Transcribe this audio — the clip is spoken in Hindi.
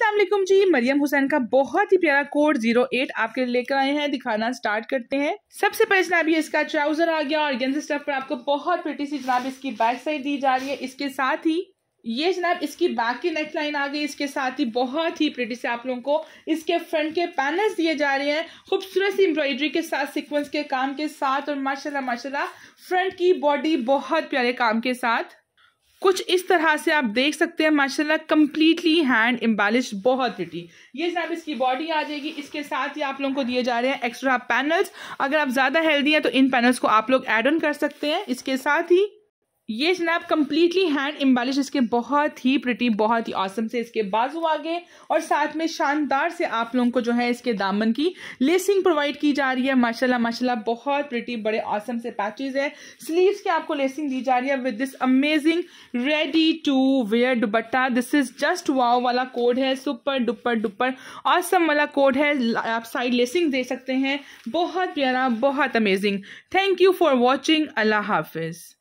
वालेकुम जी मरियम हुसैन का बहुत ही प्यारा कोड जीरो एट आपके लेकर आए हैं दिखाना स्टार्ट करते हैं सबसे पहले जनाब ये इसका ट्राउजर आ गया और गेंस स्टफ पर आपको बहुत प्रिटी सी जनाब इसकी बैक साइड दी जा रही है इसके साथ ही ये जनाब इसकी बैक की नेक लाइन आ गई इसके साथ ही बहुत ही प्रिटी से आप लोगों को इसके फ्रंट के पैनल्स दिए जा रहे हैं खूबसूरत सी एम्ब्रॉयडरी के साथ सिक्वेंस के काम के साथ और माशाल्लाह माशाल्लाह फ्रंट की बॉडी बहुत प्यारे काम के साथ कुछ इस तरह से आप देख सकते हैं माशाल्लाह कम्प्लीटली हैंड एम्बेलिश बहुत प्रिटी ये सब इसकी बॉडी आ जाएगी इसके साथ ही आप लोगों को दिए जा रहे हैं एक्स्ट्रा पैनल्स अगर आप ज़्यादा हेल्दी हैं तो इन पैनल्स को आप लोग ऐड ऑन कर सकते हैं इसके साथ ही ये स्नैप कम्प्लीटली हैंड एम्बालिश इसके बहुत ही प्रिटी बहुत ही औसम से इसके बाजू आ गए और साथ में शानदार से आप लोगों को जो है इसके दामन की लेसिंग प्रोवाइड की जा रही है माशाल्लाह माशाल्लाह बहुत प्रिटी बड़े औसम से पैचेज है स्लीव्स की आपको लेसिंग दी जा रही है with this amazing ready to wear dupatta this is just wow वाला कोड है सुपर डुपर डुपर औसम वाला कोड है आप साइड लेसिंग दे सकते हैं बहुत प्यारा बहुत amazing thank you for watching अल्लाह हाफिज़